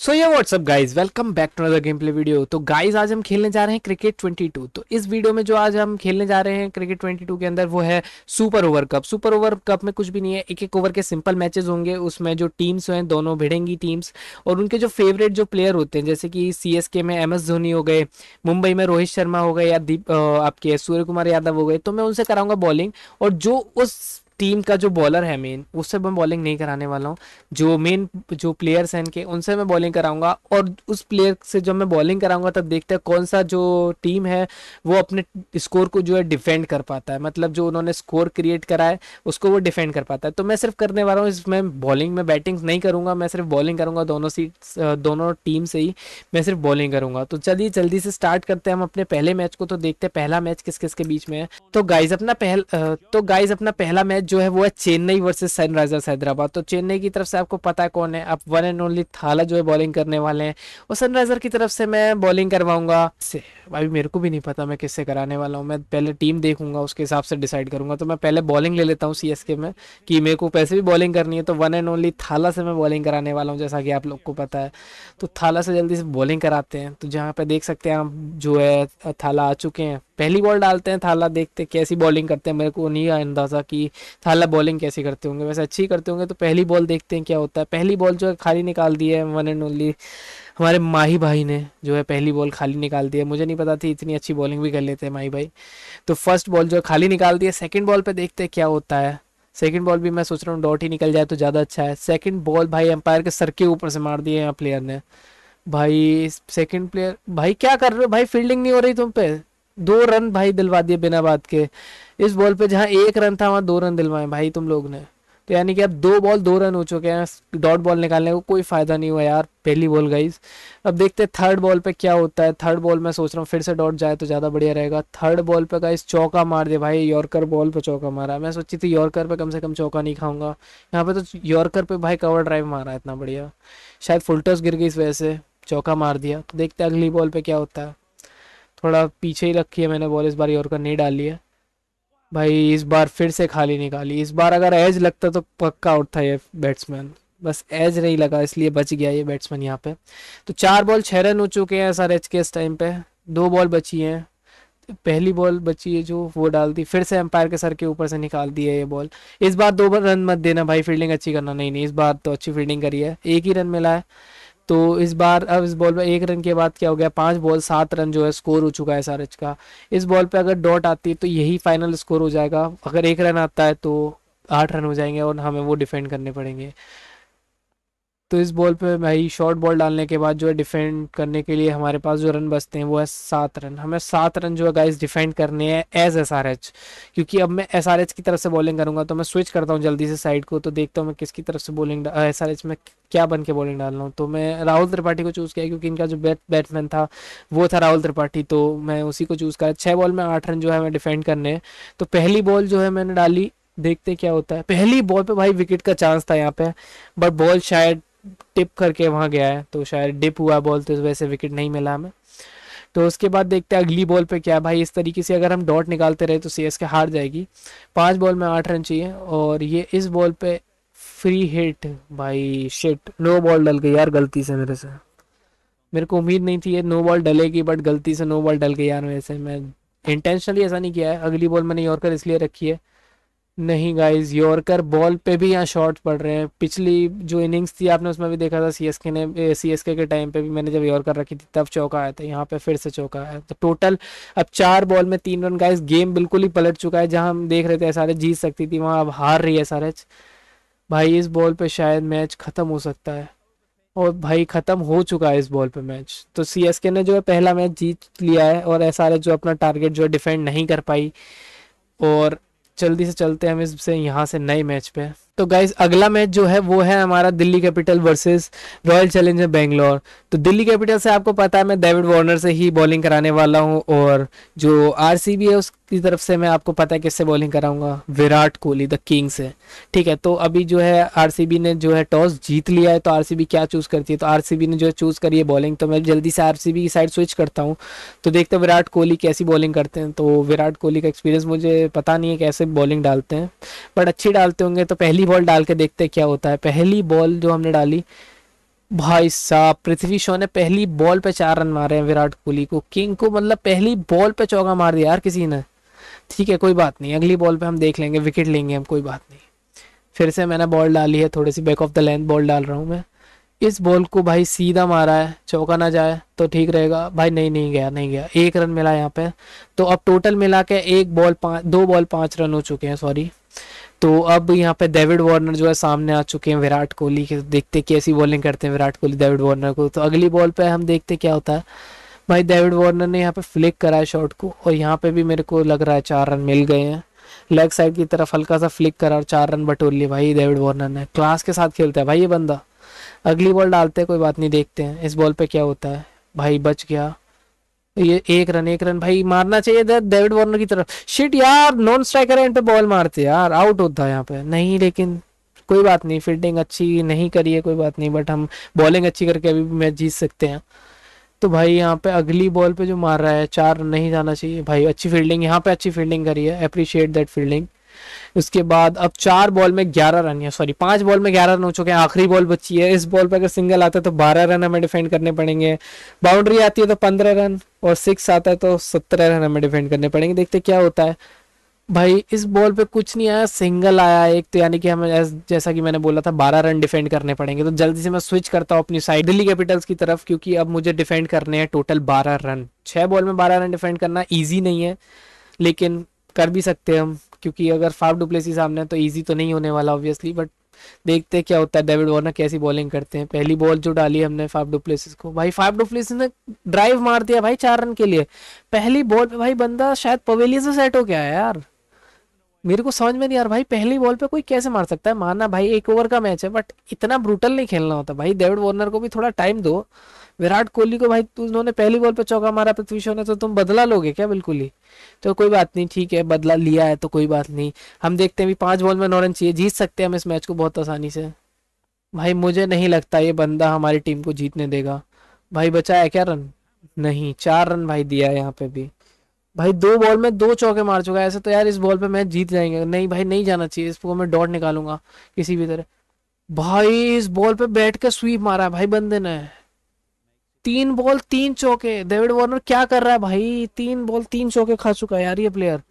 सो ये what's up guys welcome back to other game play video तो guys आज हम खेलने जा रहे हैं क्रिकेट 22 तो इस वीडियो में जो आज हम खेलने जा रहे हैं क्रिकेट 22 के अंदर वो है super over cup super over cup में कुछ भी नहीं है एक एक ओवर के सिंपल मैचेस होंगे उसमें जो टीम्स हैं दोनों भिड़ेंगी टीम्स और उनके जो फेवरेट जो प्लेयर होते हैं जैसे कि सी में एम एस धोनी हो गए मुंबई में रोहित शर्मा हो गए या दीप आपके सूर्य कुमार यादव हो गए तो मैं उनसे कराऊंगा बॉलिंग और जो उस टीम का जो बॉलर है मेन उससे मैं बॉलिंग नहीं कराने वाला हूँ जो मेन जो प्लेयर्स हैं इनके उनसे मैं बॉलिंग कराऊंगा और उस प्लेयर से जब मैं बॉलिंग कराऊंगा तब देखते हैं कौन सा जो टीम है वो अपने स्कोर को जो है डिफेंड कर पाता है मतलब जो उन्होंने स्कोर क्रिएट करा है उसको वो डिफेंड कर पाता है तो मैं सिर्फ करने वाला हूँ इसमें बॉलिंग में बैटिंग नहीं करूँगा मैं सिर्फ बॉलिंग करूँगा दोनों सीट दोनों टीम से ही मैं सिर्फ बॉलिंग करूँगा तो चलिए जल्दी से स्टार्ट करते हैं हम अपने पहले मैच को तो देखते हैं पहला मैच किस किस के बीच में है तो गाइज अपना पहल तो गाइज अपना पहला मैच जो है वो है चेन्नई वर्सेस सनराइजर्स हैदराबाद तो चेन्नई की तरफ से आपको पता है कौन है आप वन एंड ओनली थाला जो है बॉलिंग करने वाले हैं और सनराइजर की तरफ से मैं बॉलिंग करवाऊंगा से अभी मेरे को भी नहीं पता मैं किससे कराने वाला हूँ मैं पहले टीम देखूंगा उसके हिसाब से डिसाइड करूंगा तो मैं पहले बॉलिंग ले लेता हूँ सी में कि मेरे को पैसे भी बॉलिंग करनी है तो वन एंड ओनली थाला से मैं बॉलिंग कराने वाला हूँ जैसा कि आप लोग को पता है तो थाला से जल्दी से बॉलिंग कराते हैं तो जहाँ पर देख सकते हैं आप जो है थाला आ चुके हैं पहली बॉल डालते हैं थाला देखते कैसी बॉलिंग करते हैं मेरे को नहीं अंदाजा कि थाला बॉलिंग कैसे करते होंगे वैसे अच्छी करते होंगे तो पहली बॉल देखते हैं क्या होता है पहली बॉल जो है खाली निकाल दी है वन एंड ओनली हमारे माही भाई ने जो है पहली बॉल खाली निकाल दी है मुझे नहीं पता थी इतनी अच्छी बॉलिंग भी कर लेते हैं माही भाई तो फर्स्ट बॉल जो है खाली निकाल दी है सेकेंड बॉल पर देखते हैं क्या होता है सेकेंड बॉल भी मैं सोच रहा हूँ डॉट ही निकल जाए तो ज़्यादा अच्छा है सेकेंड बॉल भाई एम्पायर के सर के ऊपर से मार दिए यहाँ प्लेयर ने भाई सेकंड प्लेयर भाई क्या कर रहे हो भाई फील्डिंग नहीं हो रही तुम पे दो रन भाई दिलवा दिए बिना बात के इस बॉल पे जहाँ एक रन था वहाँ दो रन दिलवाए भाई तुम लोग ने तो यानी कि अब दो बॉल दो रन हो चुके हैं डॉट बॉल निकालने को कोई फ़ायदा नहीं हुआ यार पहली बॉल गई अब देखते हैं थर्ड बॉल पे क्या होता है थर्ड बॉल मैं सोच रहा हूँ फिर से डॉट जाए तो ज़्यादा बढ़िया रहेगा थर्ड बॉल पे गाइज चौका मार दे भाई यॉर्कर बॉल पे चौका मारा मैं सोची थी यॉर्कर पे कम से कम चौका नहीं खाऊंगा यहाँ पे तो यॉर्कर पे भाई कवर ड्राइव मारा इतना बढ़िया शायद फुलटस गिर गई इस वजह से चौका मार दिया तो देखते अगली बॉल पे क्या होता है थोड़ा पीछे ही रखी है मैंने बॉल इस बार यॉर्कर नहीं डाली है भाई इस बार फिर से खाली निकाली इस बार अगर एज लगता तो पक्का आउट था ये बैट्समैन बस एज नहीं लगा इसलिए बच गया ये बैट्समैन यहाँ पे तो चार बॉल छः रन हो चुके हैं सर एच के इस टाइम पे दो बॉल बची हैं पहली बॉल बची है जो वो डाल दी फिर से एम्पायर के सर के ऊपर से निकाल दी है ये बॉल इस बार दो बार रन मत देना भाई फील्डिंग अच्छी करना नहीं नहीं इस बार तो अच्छी फील्डिंग करी है एक ही रन मिला है तो इस बार अब इस बॉल पर एक रन के बाद क्या हो गया पांच बॉल सात रन जो है स्कोर हो चुका है एस का इस बॉल पर अगर डॉट आती है तो यही फाइनल स्कोर हो जाएगा अगर एक रन आता है तो आठ रन हो जाएंगे और हमें वो डिफेंड करने पड़ेंगे तो इस बॉल पे भाई शॉर्ट बॉल डालने के बाद जो है डिफेंड करने के लिए हमारे पास जो रन बचते हैं वो है सात रन हमें सात रन जो है गाइस डिफेंड करने हैं एज एस आर एच क्योंकि अब मैं एस आर एच की तरफ से बॉलिंग करूंगा तो मैं स्विच करता हूँ जल्दी से साइड को तो देखता हूँ मैं किसकी तरफ से बॉलिंग एस आर एच में क्या बन के बॉलिंग डाल रहा हूँ तो मैं राहुल त्रिपाठी को चूज़ किया क्योंकि इनका जो बैट बैट्समैन था वो था राहुल त्रिपाठी तो मैं उसी को चूज़ करा छः बॉल में आठ रन जो है मैं डिफेंड करने हैं तो पहली बॉल जो है मैंने डाली देखते क्या होता है पहली बॉल पे भाई विकेट का चांस था यहाँ पे बट बॉल शायद टिप करके वहाँ गया है तो शायद डिप हुआ बॉल तो वैसे विकेट नहीं मिला हमें तो उसके बाद देखते हैं अगली बॉल पे क्या है भाई इस तरीके से अगर हम डॉट निकालते रहे तो सी हार जाएगी पांच बॉल में आठ रन चाहिए और ये इस बॉल पे फ्री हिट भाई शिट नो बॉल डल गई यार गलती से मेरे से मेरे को उम्मीद नहीं थी ये नो बॉल डलेगी बट गलती से नो बॉल डल गई यार वैसे से मैं इंटेंशनली ऐसा नहीं किया है अगली बॉल मैंने यॉर्कर इसलिए रखी है नहीं गाइज यॉर्कर बॉल पे भी यहाँ शॉर्ट पड़ रहे हैं पिछली जो इनिंग्स थी आपने उसमें भी देखा था के ने एस के टाइम पे भी मैंने जब यॉर्कर रखी थी तब चौका आया था यहाँ पे फिर से चौका आया तो टोटल अब चार बॉल में तीन रन गाइज गेम बिल्कुल ही पलट चुका है जहाँ हम देख रहे थे एस जीत सकती थी वहाँ अब हार रही है एस भाई इस बॉल पर शायद मैच ख़त्म हो सकता है और भाई ख़त्म हो चुका है इस बॉल पे मैच तो के ने जो है पहला मैच जीत लिया है और एस जो अपना टारगेट जो है डिफेंड नहीं कर पाई और जल्दी से चलते हैं हम इससे यहाँ से नए मैच पे तो गाइज अगला मैच जो है वो है हमारा Delhi capital versus royal challenger Bangalore तो दिल्ली कैपिटल से आपको पता है मैं डेविड वार्नर से ही बॉलिंग कराने वाला हूँ और जो आर है उसकी तरफ से मैं आपको पता है किससे बॉलिंग कराऊंगा विराट कोहली द किंग से ठीक है तो अभी जो है आर ने जो है टॉस जीत लिया है तो आर क्या चूज़ करती है तो आर ने जो है चूज़ करी है बॉलिंग तो मैं जल्दी से आर की साइड स्विच करता हूँ तो देखते हैं विराट कोहली कैसी बॉलिंग करते हैं तो विराट कोहली का एक्सपीरियंस मुझे पता नहीं है कैसे बॉलिंग डालते हैं बट अच्छी डालते होंगे तो पहली पहली बॉल डाल के देखते हैं क्या होता है पहली बॉल जो हमने डाली भाई साहब पृथ्वी शो ने पहली बॉल पे चार रन मारे हैं विराट कोहली को किंग को मतलब पहली बॉल पे चौका मार दिया यार किसी ने ठीक है कोई बात नहीं अगली बॉल पे हम देख लेंगे विकेट लेंगे हम कोई बात नहीं फिर से मैंने बॉल डाली है थोड़ी सी back of the length ball डाल रहा हूँ मैं इस बॉल को भाई सीधा मारा है चौका ना जाए तो ठीक रहेगा भाई नहीं नहीं गया नहीं गया एक रन मिला यहाँ पे तो अब टोटल मिला के एक बॉल पाँच दो बॉल पाँच रन हो चुके हैं सॉरी तो अब यहाँ पे डेविड वार्नर जो है सामने आ चुके हैं विराट कोहली के देखते कैसी बॉलिंग करते हैं विराट कोहली डेविड वार्नर को तो अगली बॉल पे हम देखते क्या होता है भाई डेविड वार्नर ने यहाँ पे फ्लिक करा है शॉट को और यहाँ पे भी मेरे को लग रहा है चार रन मिल गए हैं लेग साइड की तरफ हल्का सा फ्लिक करा और चार रन बटोर लिए भाई डेविड वार्नर ने क्लास के साथ खेलता है भाई ये बंदा अगली बॉल डालते हैं कोई बात नहीं देखते हैं इस बॉल पे क्या होता है भाई बच गया ये एक रन एक रन भाई मारना चाहिए इधर डेविड वार्नर की तरफ शिट यार नॉन स्ट्राइकर एंड पे बॉल मारते यार आउट होता है यहाँ पे नहीं लेकिन कोई बात नहीं फील्डिंग अच्छी नहीं करी है कोई बात नहीं बट हम बॉलिंग अच्छी करके अभी भी मैच जीत सकते हैं तो भाई यहाँ पे अगली बॉल पे जो मार रहा है चार नहीं जाना चाहिए भाई अच्छी फील्डिंग यहाँ पे अच्छी फील्डिंग करी है अप्रिशिएट दैट फील्डिंग उसके बाद अब चार बॉल में ग्यारह रन या सॉरी पांच बॉल में ग्यारह रन हो चुके हैं आखिरी बॉल बची है इस बॉल पर अगर सिंगल आता है तो बारह रन हमें डिफेंड करने पड़ेंगे बाउंड्री आती है तो पंद्रह रन और सिक्स आता है तो सत्रह रन हमें डिफेंड करने पड़ेंगे देखते क्या होता है भाई इस बॉल पे कुछ नहीं आया सिंगल आया एक तो यानी कि हमें जैसा कि मैंने बोला था बारह रन डिफेंड करने पड़ेंगे तो जल्दी से मैं स्विच करता हूँ अपनी साइड दिल्ली कैपिटल्स की तरफ क्योंकि अब मुझे डिफेंड करने हैं टोटल बारह रन छह बॉल में बारह रन डिफेंड करना ईजी नहीं है लेकिन कर भी सकते हैं हम क्योंकि अगर फाफ डुप्लेसी सामने तो ईजी तो नहीं होने वाला ऑब्वियसली बट देखते क्या होता है डेविड वॉर्नर कैसी बॉलिंग करते हैं पहली बॉल जो डाली हमने फाफ डुप्लेसिस को भाई फाइव डुप्लेसिस ने ड्राइव मार दिया भाई चार रन के लिए पहली बॉल पे भाई बंदा शायद पवेलियन से सेट हो गया यार मेरे को समझ में नहीं यार भाई पहली बॉल पे कोई कैसे मार सकता है मानना भाई एक ओवर का मैच है बट इतना ब्रूटल नहीं खेलना होता भाई डेविड वार्नर को भी थोड़ा टाइम दो विराट कोहली को भाई तू उन्होंने पहली बॉल पे चौका मारा पृथ्वी शो ने तो तुम बदला लोगे क्या बिल्कुल ही तो कोई बात नहीं ठीक है बदला लिया है तो कोई बात नहीं हम देखते हैं भी पांच बॉल में नॉरन चाहिए जीत सकते हैं हम इस मैच को बहुत आसानी से भाई मुझे नहीं लगता ये बंदा हमारी टीम को जीतने देगा भाई बचाया क्या रन नहीं चार रन भाई दिया यहाँ पे भी भाई दो बॉल में दो चौके मार चुका है ऐसे तो यार इस बॉल पे मैच जीत जाएंगे नहीं भाई नहीं जाना चाहिए इसको मैं डॉट निकालूंगा किसी भी तरह भाई इस बॉल पे बैठ कर स्वीप मारा है भाई बंदे ने तीन बॉल तीन चौके डेविड वार्नर क्या कर रहा है भाई तीन बॉल तीन चौके खा चुका है यार ये प्लेयर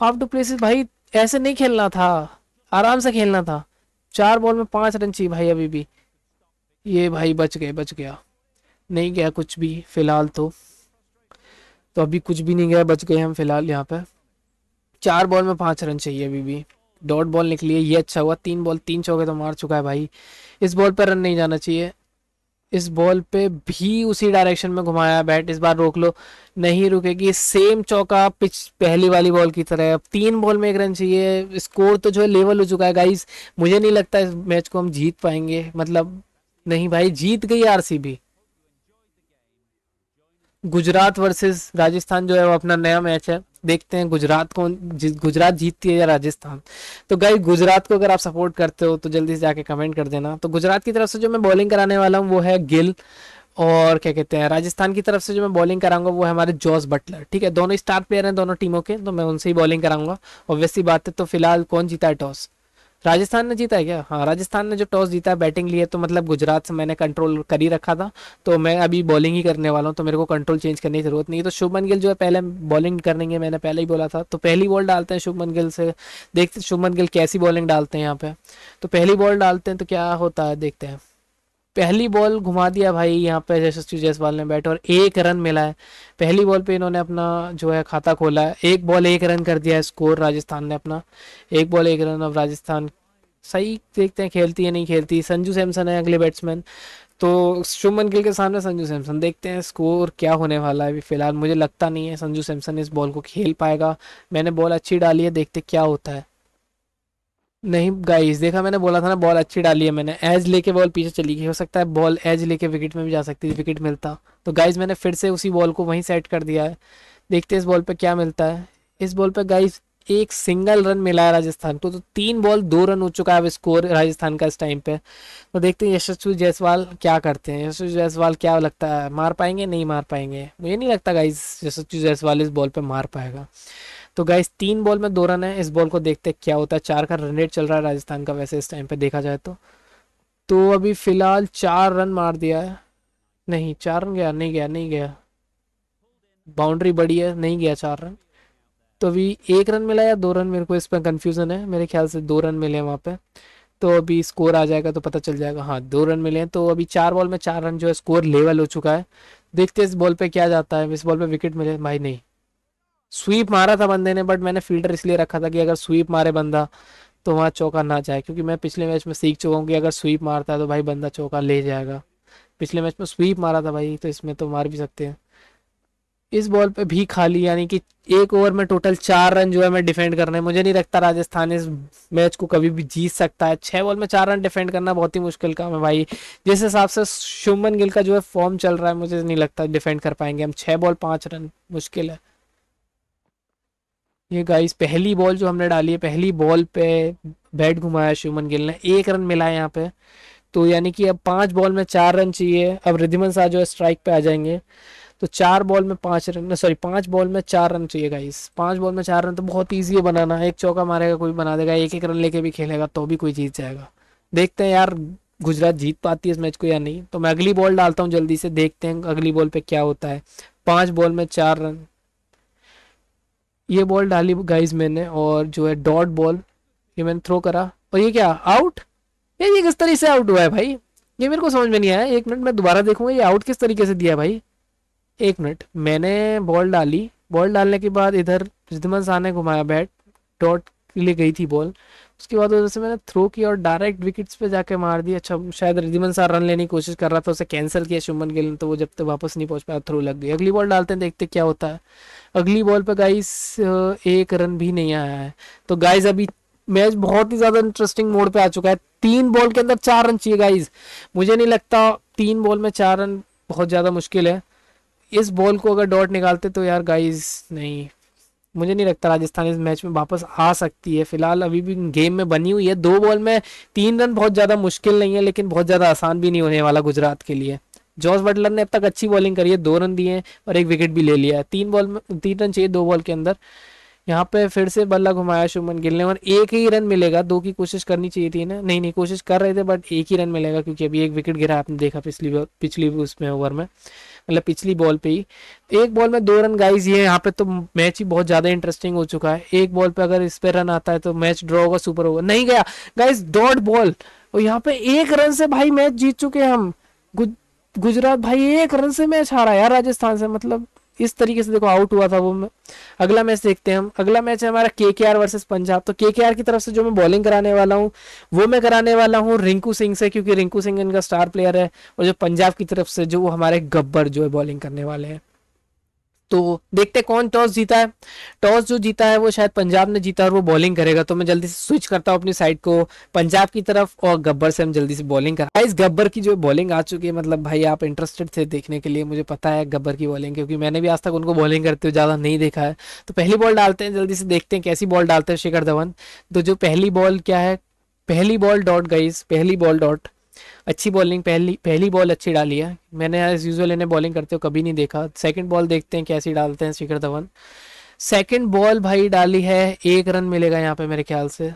फाफ टू प्लेसिस भाई ऐसे नहीं खेलना था आराम से खेलना था चार बॉल में पांच रन चाहिए भाई अभी भी ये भाई बच गए बच गया नहीं गया कुछ भी फिलहाल तो तो अभी कुछ भी नहीं गया बच गए हम फिलहाल यहाँ पे चार बॉल में पाँच रन चाहिए अभी भी डॉट बॉल निकली है ये अच्छा हुआ तीन बॉल तीन चौके तो मार चुका है भाई इस बॉल पर रन नहीं जाना चाहिए इस बॉल पे भी उसी डायरेक्शन में घुमाया बैट इस बार रोक लो नहीं रुकेगी सेम चौका पिच पहली वाली बॉल की तरह अब तीन बॉल में एक रन चाहिए स्कोर तो जो है लेवल हो चुका है गाइस मुझे नहीं लगता इस मैच को हम जीत पाएंगे मतलब नहीं भाई जीत गई आरसीबी गुजरात वर्सेस राजस्थान जो है वो अपना नया मैच है देखते हैं गुजरात कौन गुजरात जीतती है या राजस्थान तो गई गुजरात को अगर आप सपोर्ट करते हो तो जल्दी से जाके कमेंट कर देना तो गुजरात की तरफ से जो मैं बॉलिंग कराने वाला हूँ वो है गिल और क्या कहते हैं राजस्थान की तरफ से जो मैं बॉलिंग कराऊंगा वो है हमारे जॉस बटलर ठीक है दोनों स्टार प्लेयर हैं दोनों टीमों के तो मैं उनसे ही बॉलिंग कराऊंगा ऑब्वियसली बात है तो फिलहाल कौन जीता है टॉस राजस्थान ने जीता है क्या हाँ राजस्थान ने जो टॉस जीता है बैटिंग लिए तो मतलब गुजरात से मैंने कंट्रोल कर ही रखा था तो मैं अभी बॉलिंग ही करने वाला हूँ तो मेरे को कंट्रोल चेंज करने की जरूरत नहीं है तो शुभमन गिल जो है पहले बॉलिंग करेंगे मैंने पहले ही बोला था तो पहली बॉल डालते हैं शुभमन गिल से देखते शुभमन गिल कैसी बॉलिंग डालते हैं यहाँ पे तो पहली बॉल डालते हैं तो क्या होता है देखते हैं पहली बॉल घुमा दिया भाई यहाँ पे यशस्वी जयसवाल ने बैठे और एक रन मिला है पहली बॉल पे इन्होंने अपना जो है खाता खोला है एक बॉल एक रन कर दिया है स्कोर राजस्थान ने अपना एक बॉल एक रन अब राजस्थान सही देखते हैं खेलती है नहीं खेलती संजू सैमसन है अगले बैट्समैन तो शुभमन गिल के सामने संजू सैमसन देखते हैं स्कोर क्या होने वाला है अभी फिलहाल मुझे लगता नहीं है संजू सैमसन इस बॉल को खेल पाएगा मैंने बॉल अच्छी डाली है देखते क्या होता है नहीं गाइस देखा मैंने बोला था ना बॉल अच्छी डाली है मैंने एज लेके बॉल पीछे चली गई हो सकता है बॉल एज लेके विकेट में भी जा सकती थी विकेट मिलता तो गाइस मैंने फिर से उसी बॉल को वहीं सेट कर दिया है देखते हैं इस बॉल पे क्या मिलता है इस बॉल पे गाइस एक सिंगल रन मिला है राजस्थान को तो, तो तीन बॉल दो रन हो चुका है अब स्कोर राजस्थान का इस टाइम पे तो देखते हैं यशस्वी जायसवाल क्या करते हैं यशस्वी जायसवाल क्या लगता है मार पाएंगे नहीं मार पाएंगे मुझे नहीं लगता गाइज यशस्वी जायसवाल इस बॉल पर मार पाएगा तो गाइस तीन बॉल में दो रन है इस बॉल को देखते क्या होता है चार का रन रेट चल रहा है राजस्थान का वैसे इस टाइम पे देखा जाए तो तो अभी फिलहाल चार रन मार दिया है नहीं चार रन गया नहीं गया नहीं गया बाउंड्री बड़ी है नहीं गया चार रन तो अभी एक रन मिला या दो रन मेरे को इस पर कन्फ्यूज़न है मेरे ख्याल से दो रन मिले हैं वहाँ पर तो अभी स्कोर आ जाएगा तो पता चल जाएगा हाँ दो रन मिले हैं तो अभी चार बॉल में चार रन जो है स्कोर लेवल हो चुका है देखते हैं इस बॉल पे क्या जाता है इस बॉल पे विकेट मिले भाई नहीं स्वीप मारा था बंदे ने बट मैंने फील्डर इसलिए रखा था कि अगर स्वीप मारे बंदा तो वहाँ चौका ना जाए क्योंकि मैं पिछले मैच में सीख चुका हूँ कि अगर स्वीप मारता है तो भाई बंदा चौका ले जाएगा पिछले मैच में स्वीप मारा था भाई तो इसमें तो मार भी सकते हैं इस बॉल पे भी खाली यानी कि एक ओवर में टोटल चार रन जो है मैं डिफेंड करने मुझे नहीं लगता राजस्थान इस मैच को कभी भी जीत सकता है छः बॉल में चार रन डिफेंड करना बहुत ही मुश्किल काम है भाई जिस हिसाब से शुभमन गिल का जो है फॉर्म चल रहा है मुझे नहीं लगता डिफेंड कर पाएंगे हम छः बॉल पाँच रन मुश्किल है ये गाइस पहली बॉल जो हमने डाली है पहली बॉल पे बैट घुमाया शुभमन गिल ने एक रन मिला है यहाँ पे तो यानी कि अब पांच बॉल में चार रन चाहिए अब रिधिमन शाह जो है स्ट्राइक पे आ जाएंगे तो चार बॉल में पांच रन सॉरी पांच बॉल में चार रन चाहिए गाइस पांच बॉल में चार रन तो बहुत ईजी है बनाना एक चौका मारेगा कोई बना देगा एक एक रन लेके भी खेलेगा तो भी कोई जीत जाएगा देखते हैं यार गुजरात जीत पाती है इस मैच को या नहीं तो मैं अगली बॉल डालता हूँ जल्दी से देखते हैं अगली बॉल पे क्या होता है पांच बॉल में चार रन ये बॉल डाली गाइज मैंने और जो है डॉट बॉल ये मैंने थ्रो करा और ये क्या आउट ये किस तरीके से आउट हुआ है भाई ये मेरे को समझ में नहीं आया एक मिनट मैं दोबारा देखूंगा ये आउट किस तरीके से दिया भाई एक मिनट मैंने बॉल डाली बॉल डालने के बाद इधर रिद्धमन शाह ने घुमाया बैट डॉट के लिए गई थी बॉल उसके बाद उधर से मैंने थ्रो किया और डायरेक्ट विकेट्स पे जाके मार दिया अच्छा शायद रिधिमन शाह रन लेने की कोशिश कर रहा था उसे कैंसिल किया शुभमन गिल ने तो वो जब तक तो वापस नहीं पहुंच पाया थ्रो लग गई अगली बॉल डालते हैं देखते क्या होता है अगली बॉल पर गाइस एक रन भी नहीं आया है तो गाइस अभी मैच बहुत ही ज्यादा इंटरेस्टिंग मोड पे आ चुका है तीन बॉल के अंदर चार रन चाहिए गाइस मुझे नहीं लगता तीन बॉल में चार रन बहुत ज्यादा मुश्किल है इस बॉल को अगर डॉट निकालते तो यार गाइज नहीं मुझे नहीं लगता राजस्थान इस मैच में वापस आ सकती है फिलहाल अभी भी गेम में बनी हुई है दो बॉल में तीन रन बहुत ज़्यादा मुश्किल नहीं है लेकिन बहुत ज़्यादा आसान भी नहीं होने वाला गुजरात के लिए जॉस बटलर ने अब तक अच्छी बॉलिंग करी है दो रन दिए हैं और एक विकेट भी ले लिया है तीन बॉल में तीन रन चाहिए दो बॉल के अंदर यहाँ पे फिर से बल्ला घुमाया शुभमन गिल ने और एक ही रन मिलेगा दो की कोशिश करनी चाहिए थी ना नहीं नहीं कोशिश कर रहे थे बट एक ही रन मिलेगा क्योंकि अभी एक विकेट गिरा आपने देखा पिछली पिछली उसमें ओवर में मतलब पिछली बॉल पे ही एक बॉल में दो रन गाइज ये यहाँ पे तो मैच ही बहुत ज्यादा इंटरेस्टिंग हो चुका है एक बॉल पे अगर इस पे रन आता है तो मैच ड्रॉ होगा सुपर होगा नहीं गया गाइज डॉट बॉल और यहाँ पे एक रन से भाई मैच जीत चुके हैं हम गुजरात भाई एक रन से मैच हारा यार राजस्थान से मतलब इस तरीके से देखो आउट हुआ था वो मैं अगला मैच देखते हैं हम अगला मैच है हमारा के के आर वर्सेज पंजाब तो के के आर की तरफ से जो मैं बॉलिंग कराने वाला हूँ वो मैं कराने वाला हूँ रिंकू सिंह से क्योंकि रिंकू सिंह इनका स्टार प्लेयर है और जो पंजाब की तरफ से जो हमारे गब्बर जो है बॉलिंग करने वाले हैं तो देखते कौन टॉस जीता है टॉस जो जीता है वो शायद पंजाब ने जीता और वो बॉलिंग करेगा तो मैं जल्दी से स्विच करता हूँ अपनी साइड को पंजाब की तरफ और गब्बर से हम जल्दी से बॉलिंग कर इस गब्बर की जो बॉलिंग आ चुकी है मतलब भाई आप इंटरेस्टेड थे देखने के लिए मुझे पता है गब्बर की बॉलिंग क्योंकि मैंने भी आज तक उनको बॉलिंग करते हुए ज़्यादा नहीं देखा है तो पहली बॉल डालते हैं जल्दी से देखते हैं कैसी बॉल डालते हैं शिखर धवन तो जो पहली बॉल क्या है पहली बॉल डॉट गईस पहली बॉल डॉट अच्छी बॉलिंग पहली पहली बॉल अच्छी डाली है मैंने एज यूजल इन्हें बॉलिंग करते हुए कभी नहीं देखा सेकेंड बॉल देखते हैं कैसी डालते हैं शिखर धवन सेकेंड बॉल भाई डाली है एक रन मिलेगा यहाँ पे मेरे ख्याल से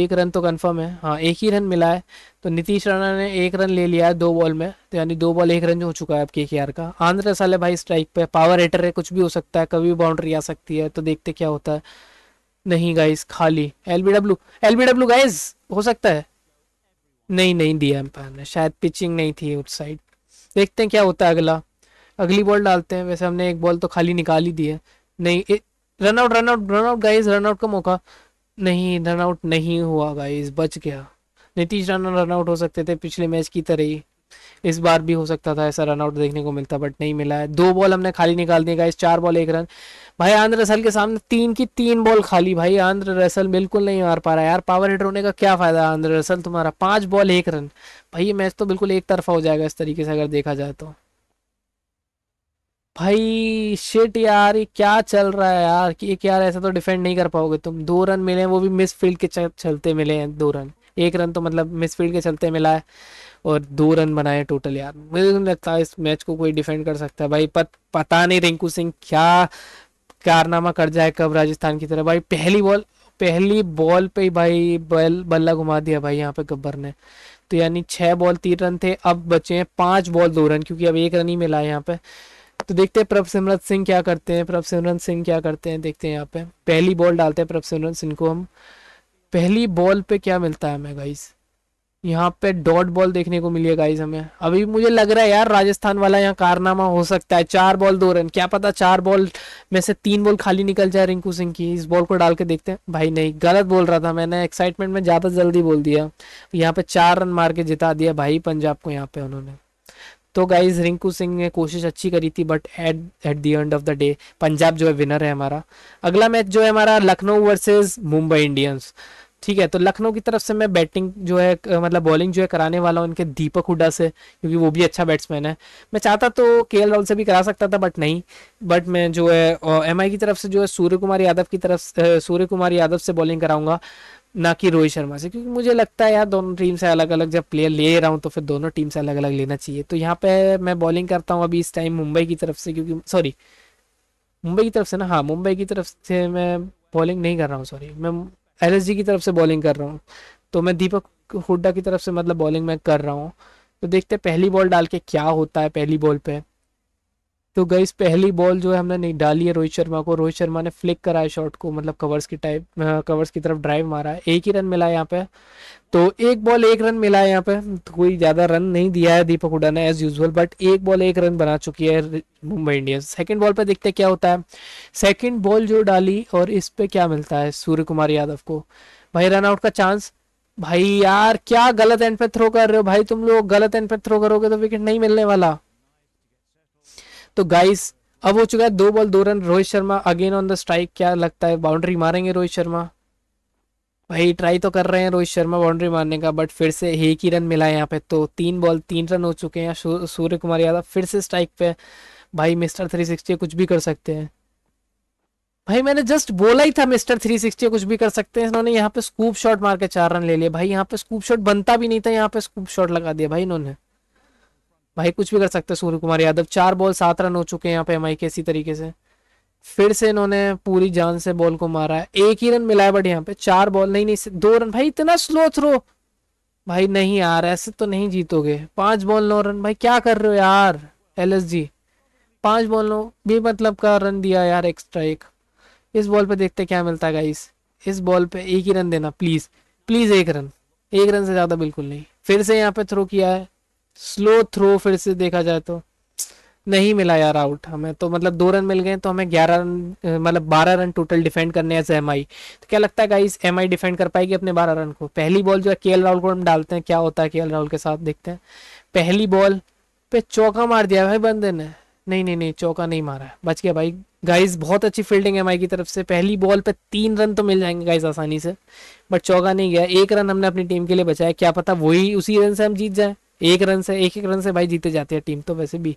एक रन तो कंफर्म है हाँ एक ही रन मिला है तो नीतीश राणा ने एक रन ले लिया है दो बॉल में तो यानी दो बॉल एक रन जो हो चुका है अब के का आंध्र साले भाई स्ट्राइक पे पावर हेटर है कुछ भी हो सकता है कभी भी बाउंड्री आ सकती है तो देखते क्या होता है नहीं गाइस खाली L B W L B W guys हो सकता है नहीं नहीं दिया एम्पायर ने शायद पिचिंग नहीं थी उस साइड देखते हैं क्या होता है अगला अगली बॉल डालते हैं वैसे हमने एक बॉल तो खाली निकाल ही दी है नहीं out run out guys run out का मौका नहीं रन आउट नहीं हुआ गाइज बच गया नीतीश राणा आउट हो सकते थे पिछले मैच की तरह ही इस बार भी हो सकता था ऐसा रनआउट देखने को मिलता बट नहीं मिला है दो बॉल हमने खाली निकाल दिए गाइस चार बॉल एक रन भाई आंध्र रसल के सामने तीन की तीन बॉल खाली भाई आंध्र रसल बिल्कुल नहीं मार पा रहा यार पावर हिटर होने का क्या फायदा आंध्र रसल तुम्हारा पांच बॉल एक रन भाई ये मैच तो बिल्कुल एक तरफा हो जाएगा इस तरीके से अगर देखा जाए तो भाई शिट यार ये क्या चल रहा है यार कि यार ऐसा तो डिफेंड नहीं कर पाओगे तुम दो रन मिले हैं वो भी मिस फील्ड के चलते मिले हैं दो रन एक रन तो मतलब मिसफील्ड के चलते मिला है और दो रन बनाए टोटल यार मुझे तो नहीं लगता इस मैच को कोई डिफेंड कर सकता है भाई पर पता नहीं रिंकू सिंह क्या कारनामा कर जाए कब राजस्थान की तरह भाई पहली बॉल पहली बॉल पे ही भाई बल बल्ला घुमा दिया भाई यहाँ पे गब्बर ने तो यानी छः बॉल तीन रन थे अब बचे हैं पाँच बॉल दो रन क्योंकि अब एक रन ही मिला है यहाँ पे तो देखते हैं प्रभ सिमरत सिंह क्या करते हैं प्रभ सिमरत सिंह क्या करते हैं देखते हैं यहाँ पे पहली बॉल डालते हैं प्रभ सिमरत सिंह को हम पहली बॉल पे क्या मिलता है हमें गाइस यहाँ पे डॉट बॉल देखने को मिली है गाइस हमें अभी मुझे लग रहा है यार राजस्थान वाला यहाँ कारनामा हो सकता है चार बॉल दो रन क्या पता चार बॉल में से तीन बॉल खाली निकल जाए रिंकू सिंह की इस बॉल को डाल के देखते हैं भाई नहीं गलत बोल रहा था मैंने एक्साइटमेंट में ज़्यादा जल्दी बोल दिया यहाँ पे चार रन मार के जिता दिया भाई पंजाब को यहाँ पे उन्होंने तो गाइज रिंकू सिंह ने कोशिश अच्छी करी थी but at at the end of the day Punjab जो है विनर है हमारा अगला मैच जो है हमारा लखनऊ वर्सेज मुंबई इंडियंस ठीक है तो लखनऊ की तरफ से मैं बैटिंग जो है मतलब बॉलिंग जो है कराने वाला हूँ इनके दीपक हुडा से क्योंकि वो भी अच्छा बैट्समैन है मैं चाहता तो के एल राहुल से भी करा सकता था बट नहीं बट मैं जो है एम की तरफ से जो है सूर्य कुमार यादव की तरफ सूर्य कुमार यादव से बॉलिंग कराऊंगा ना कि रोहित शर्मा से क्योंकि मुझे लगता है यार दोनों टीम से अलग अलग जब प्लेयर ले रहा हूँ तो फिर दोनों टीम से अलग अलग लेना चाहिए तो यहाँ पे मैं बॉलिंग करता हूँ अभी इस टाइम मुंबई की तरफ से क्योंकि सॉरी मुंबई की तरफ से ना हाँ मुंबई की तरफ से मैं बॉलिंग नहीं कर रहा हूँ सॉरी मैं एल की तरफ से बॉलिंग कर रहा हूँ तो मैं दीपक हुड्डा की तरफ से मतलब बॉलिंग मैं कर रहा हूँ तो देखते हैं पहली बॉल डाल के क्या होता है पहली बॉल पे तो गई पहली बॉल जो है हमने नहीं डाली है रोहित शर्मा को रोहित शर्मा ने फ्लिक करा है शॉट को मतलब कवर्स की टाइप कवर्स की तरफ ड्राइव मारा है एक ही रन मिला है यहाँ पे तो एक बॉल एक रन मिला है यहाँ पे तो कोई ज़्यादा रन नहीं दिया है दीपक हुडा ने एज यूजल बट एक बॉल एक रन बना चुकी है मुंबई इंडियंस सेकेंड बॉल पर देखते क्या होता है सेकेंड बॉल जो डाली और इस पे क्या मिलता है सूर्य कुमार यादव को भाई रनआउट का चांस भाई यार क्या गलत एंड पे थ्रो कर रहे हो भाई तुम लोग गलत एंड पे थ्रो करोगे तो विकेट नहीं मिलने वाला तो गाइस अब हो चुका है दो बॉल दो run Rohit Sharma again on the strike क्या लगता है बाउंड्री मारेंगे रोहित शर्मा भाई ट्राई तो कर रहे हैं रोहित शर्मा बाउंड्री मारने का बट फिर से एक ही रन मिला है यहाँ पे तो तीन बॉल तीन रन हो चुके हैं सूर्य कुमार यादव फिर से स्ट्राइक पे भाई मिस्टर थ्री सिक्सटी कुछ भी कर सकते हैं भाई मैंने जस्ट बोला ही था मिस्टर थ्री सिक्सटी कुछ भी कर सकते हैं इन्होंने यहाँ पे स्कूप शॉट मार के चार रन ले लिया भाई यहाँ पे स्कूप शॉट बनता भी नहीं था यहाँ पे स्कूप शॉट लगा दिया भाई इन्होंने भाई कुछ भी कर सकते सूर्य कुमार यादव चार बॉल सात रन हो चुके हैं यहाँ पे एम के इसी तरीके से फिर से इन्होंने पूरी जान से बॉल को मारा है एक ही रन मिला है बट यहाँ पे चार बॉल नहीं नहीं दो रन भाई इतना स्लो थ्रो भाई नहीं यार ऐसे तो नहीं जीतोगे पांच बॉल नौ रन भाई क्या कर रहे हो यार एल एस जी पांच बॉल नौ भी मतलब का रन दिया यार एक्स्ट्रा एक इस बॉल पे देखते क्या मिलता है गाइस इस बॉल पे एक ही रन देना प्लीज प्लीज एक रन एक रन से ज्यादा बिल्कुल नहीं फिर से यहाँ पे थ्रो किया है स्लो थ्रो फिर से देखा जाए तो नहीं मिला यार आउट हमें तो मतलब दो रन मिल गए तो हमें ग्यारह रन मतलब बारह रन टोटल डिफेंड करने हैं एम आई तो क्या लगता है गाइस एम आई डिफेंड कर पाएगी अपने बारह रन को पहली बॉल जो है के राहुल को हम डालते हैं क्या होता है के राहुल के साथ देखते हैं पहली बॉल पे चौका मार दिया भाई बंदे ने नहीं नहीं नहीं चौका नहीं मारा है बच गया भाई गाइस बहुत अच्छी फील्डिंग है आई की तरफ से पहली बॉल पे तीन रन तो मिल जाएंगे गाइस आसानी से बट चौका नहीं गया एक रन हमने अपनी टीम के लिए बचाया क्या पता वही उसी रन से हम जीत जाए एक रन से एक एक रन से भाई जीते जाते हैं टीम तो वैसे भी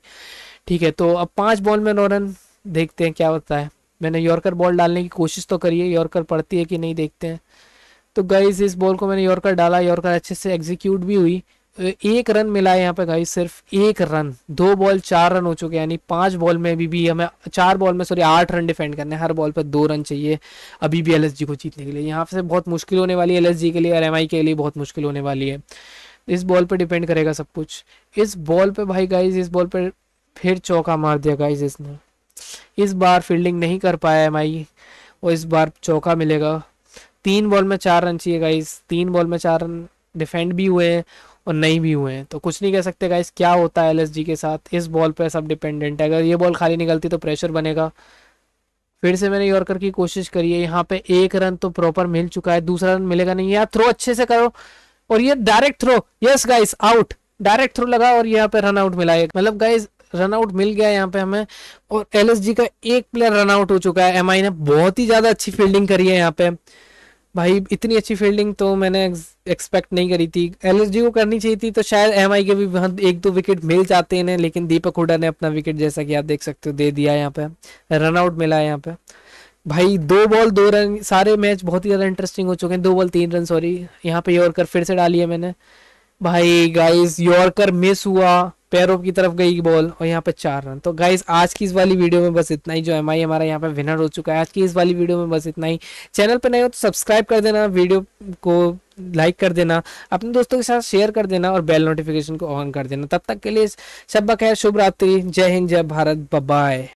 ठीक है तो अब पांच बॉल में नौ रन देखते हैं क्या होता है मैंने यॉर्कर बॉल डालने की कोशिश तो करी है यॉर्कर पड़ती है कि नहीं देखते हैं तो गाइस इस बॉल को मैंने यॉर्कर डाला यॉर्कर अच्छे से एग्जीक्यूट भी हुई एक रन मिला है यहाँ पे गाइस सिर्फ एक रन दो बॉल चार रन हो चुके हैं यानी पांच बॉल में अभी भी हमें चार बॉल में सॉरी आठ रन डिफेंड करने हैं हर बॉल पर दो रन चाहिए अभी भी एलएसजी को जीतने के लिए यहाँ से बहुत मुश्किल होने वाली है एलएसजी के लिए और एमआई के लिए बहुत मुश्किल होने वाली है इस बॉल पे डिपेंड करेगा सब कुछ इस बॉल पे भाई गाइज इस बॉल पे फिर चौका मार दिया गाइज इसने इस बार फील्डिंग नहीं कर पाया एम आई और इस बार चौका मिलेगा तीन बॉल में चार रन चाहिए गाइज तीन बॉल में चार रन डिफेंड भी हुए हैं और नहीं भी हुए हैं तो कुछ नहीं कह सकते गाइज क्या होता है एल के साथ इस बॉल पर सब डिपेंडेंट है अगर ये बॉल खाली निकलती तो प्रेशर बनेगा फिर से मैंने यॉर्कर की कोशिश करी है यहाँ पे एक रन तो प्रॉपर मिल चुका है दूसरा रन मिलेगा नहीं यार थ्रो अच्छे से करो और ये direct throw yes guys out direct throw लगा और यहाँ पे रन आउट मिला मतलब गाइस रन आउट मिल गया यहाँ पे हमें और एल का एक प्लेयर रन आउट हो चुका है एम ने बहुत ही ज्यादा अच्छी फील्डिंग करी है यहाँ पे भाई इतनी अच्छी फील्डिंग तो मैंने एक्सपेक्ट नहीं करी थी एल को करनी चाहिए थी तो शायद एम के भी वहाँ एक दो विकेट मिल जाते हैं लेकिन दीपक हुडा ने अपना विकेट जैसा कि आप देख सकते हो दे दिया यहाँ पे रन आउट मिला है यहाँ पे भाई दो बॉल दो रन सारे मैच बहुत ही ज़्यादा इंटरेस्टिंग हो चुके हैं दो बॉल तीन रन सॉरी यहाँ पे यॉर्कर फिर से डाली है मैंने भाई गाइस यॉर्कर मिस हुआ पैरों की तरफ गई बॉल और यहाँ पे चार रन तो गाइस आज की इस वाली वीडियो में बस इतना ही जो एम हमारा यहाँ पे विनर हो चुका है आज की इस वाली वीडियो में बस इतना ही चैनल पर नए हो तो सब्सक्राइब कर देना वीडियो को लाइक कर देना अपने दोस्तों के साथ शेयर कर देना और बेल नोटिफिकेशन को ऑन कर देना तब तक के लिए सब खैर शुभ रात्रि जय हिंद जय भारत बाय